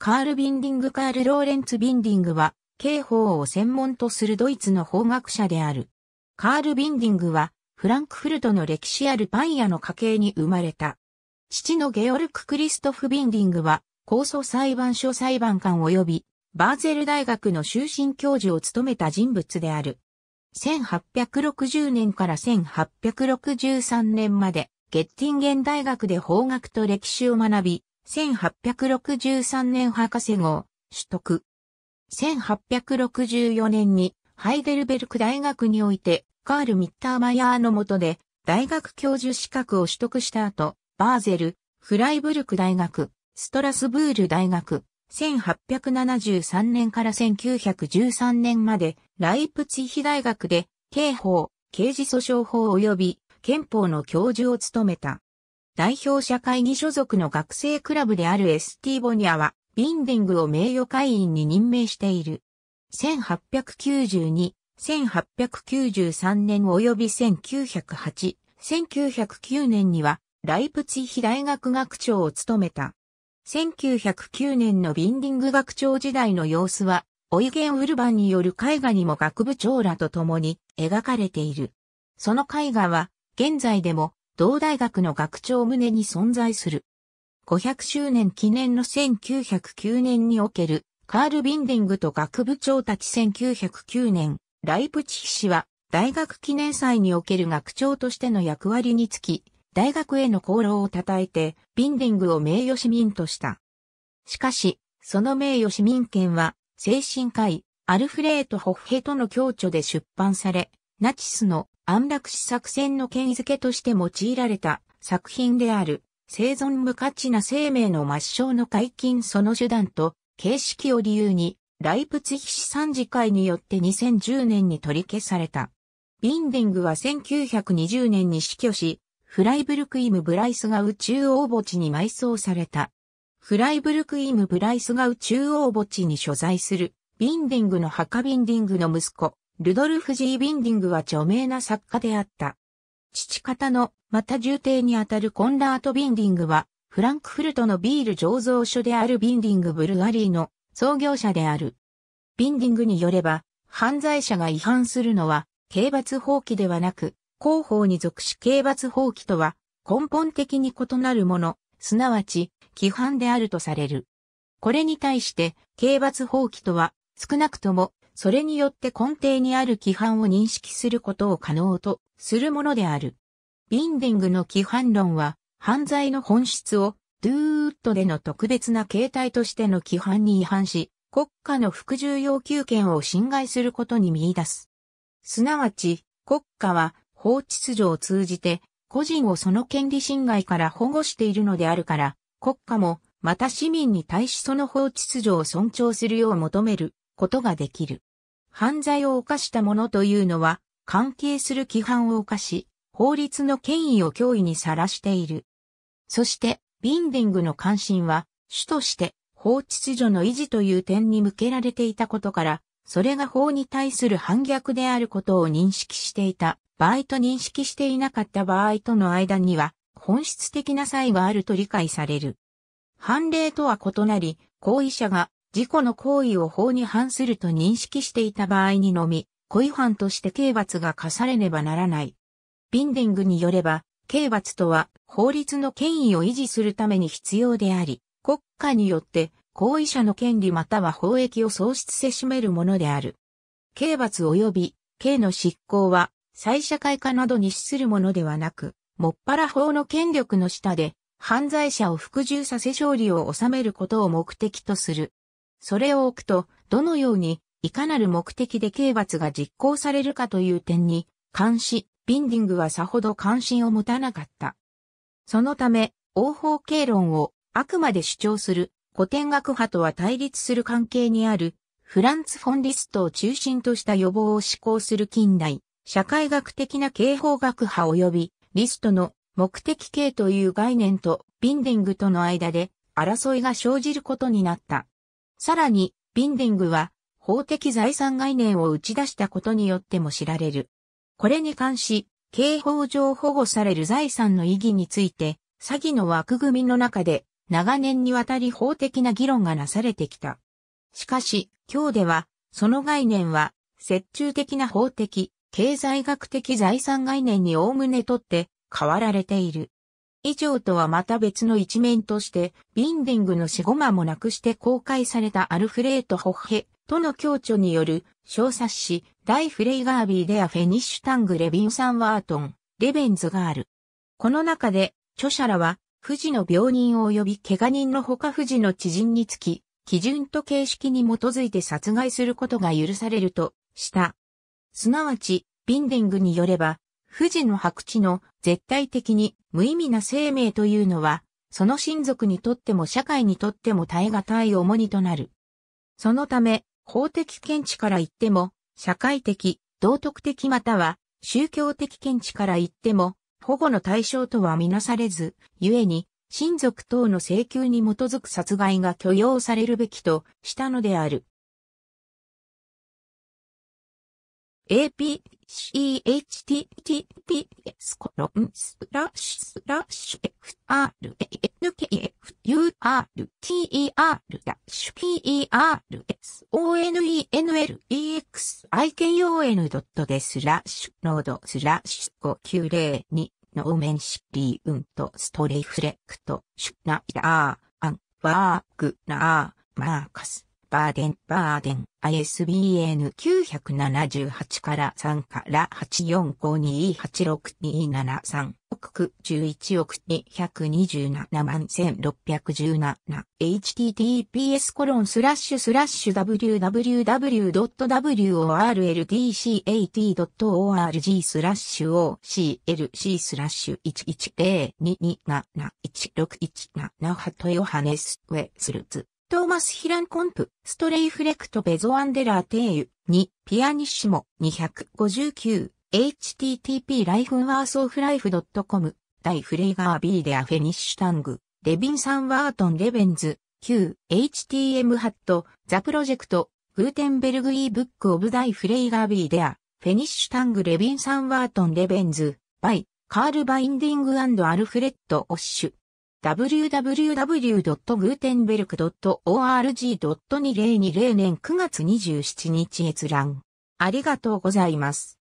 カール・ビンディング・カール・ローレンツ・ビンディングは、刑法を専門とするドイツの法学者である。カール・ビンディングは、フランクフルトの歴史あるパン屋の家系に生まれた。父のゲオルク・クリストフ・ビンディングは、控訴裁判所裁判官及び、バーゼル大学の終身教授を務めた人物である。1860年から1863年まで、ゲッティンゲン大学で法学と歴史を学び、1863年博士号、取得。1864年にハイデルベルク大学においてカール・ミッターマヤーの下で大学教授資格を取得した後、バーゼル、フライブルク大学、ストラスブール大学、1873年から1913年までライプツィヒ大学で刑法、刑事訴訟法及び憲法の教授を務めた。代表者会議所属の学生クラブである ST ボニアは、ビンディングを名誉会員に任命している。1892、1893年及び1908、1909年には、ライプツィヒ大学学長を務めた。1909年のビンディング学長時代の様子は、オイゲン・ウルバンによる絵画にも学部長らと共に描かれている。その絵画は、現在でも同大学の学長胸に存在する。500周年記念の1909年におけるカール・ビンディングと学部長たち1909年、ライプチヒ氏は大学記念祭における学長としての役割につき、大学への功労を称えて、ビンディングを名誉市民とした。しかし、その名誉市民権は、精神科医、アルフレート・ホッヘとの共著で出版され、ナチスの安楽死作戦の権威づけとして用いられた作品である、生存無価値な生命の抹消の解禁その手段と形式を理由に、ライプツヒ市参事会によって2010年に取り消された。ビンディングは1920年に死去し、フライブルクイム・ブライスが宇宙大墓地に埋葬された。フライブルクイム・ブライスが宇宙大墓地に所在する、ビンディングの墓ビンディングの息子、ルドルフ・ジー・ビンディングは著名な作家であった。父方の、また重帝にあたるコンラート・ビンディングは、フランクフルトのビール醸造所であるビンディング・ブルワリーの創業者である。ビンディングによれば、犯罪者が違反するのは、刑罰放棄ではなく、広報に属し刑罰放棄とは、根本的に異なるもの、すなわち、規範であるとされる。これに対して、刑罰放棄とは、少なくとも、それによって根底にある規範を認識することを可能とするものである。ビンディングの規範論は、犯罪の本質を、ドゥーッドでの特別な形態としての規範に違反し、国家の服従要求権を侵害することに見出す。すなわち、国家は法秩序を通じて、個人をその権利侵害から保護しているのであるから、国家も、また市民に対しその法秩序を尊重するよう求めることができる。犯罪を犯した者というのは、関係する規範を犯し、法律の権威を脅威にさらしている。そして、ビンディングの関心は、主として法秩序の維持という点に向けられていたことから、それが法に対する反逆であることを認識していた場合と認識していなかった場合との間には、本質的な差異があると理解される。判例とは異なり、行為者が事故の行為を法に反すると認識していた場合にのみ、故意反として刑罰が課されねばならない。ビンディングによれば、刑罰とは法律の権威を維持するために必要であり、国家によって行為者の権利または法益を喪失せしめるものである。刑罰及び刑の執行は再社会化などに資するものではなく、もっぱら法の権力の下で犯罪者を服従させ勝利を収めることを目的とする。それを置くと、どのように、いかなる目的で刑罰が実行されるかという点に、監視、ビンディングはさほど関心を持たなかった。そのため、応報経論をあくまで主張する古典学派とは対立する関係にあるフランツ・フォンリストを中心とした予防を施行する近代、社会学的な刑法学派及びリストの目的系という概念とビンディングとの間で争いが生じることになった。さらに、ビンディングは、法的財産概念を打ち出したことによっても知られる。これに関し、刑法上保護される財産の意義について、詐欺の枠組みの中で、長年にわたり法的な議論がなされてきた。しかし、今日では、その概念は、折衷的な法的、経済学的財産概念におおむねとって、変わられている。以上とはまた別の一面として、ビンディングの死後間もなくして公開されたアルフレート・ホッヘとの共著による小冊子、ダイ・フレイ・ガービー・デア・フェニッシュ・タング・レビン・サン・ワートン、レベンズ・がある。この中で、著者らは、富士の病人及び怪我人のほか富士の知人につき、基準と形式に基づいて殺害することが許されるとした。すなわち、ビンディングによれば、富士の白地の絶対的に無意味な生命というのは、その親族にとっても社会にとっても耐え難い重荷となる。そのため、法的見地から言っても、社会的、道徳的または、宗教的見地から言っても、保護の対象とはみなされず、故に、親族等の請求に基づく殺害が許容されるべきとしたのである。apchttps コロンスラッシュスラッシュ f r n k f u r t e r p e r s o n e n l e x i k o n でスラッシュロードスラッシュ5902ノーメンシリウントストレイフレクトシュナイラーアンワークナーマーカスバーデン、バーデン、ISBN 978から3から845286273億11億227万1617 https コロンスラッシュスラッシュ www.worldcat.org スラッシュ OCLC スラッシュ1102271617ハトヨハネスウェスルツトーマス・ヒランコンプ、ストレイフレクト・ベゾアンデラー・テイユ、2、ピアニッシモ、259、http ライフンワーソーフライフ .com、大フレイガービーデアフェニッシュタング、レビン・サン・ワートン・レベンズ、旧 htm ハット、ザ・プロジェクト、グーテンベルグ・イー・ブック・オブ・ダイ・フレイガー・ビー・デア、フェニッシュタング・レビン・サン・ワートン・レベンズ、バイ、カール・バインディングアルフレッド・オッシュ、www.gutenberg.org.2020 年9月27日閲覧。ありがとうございます。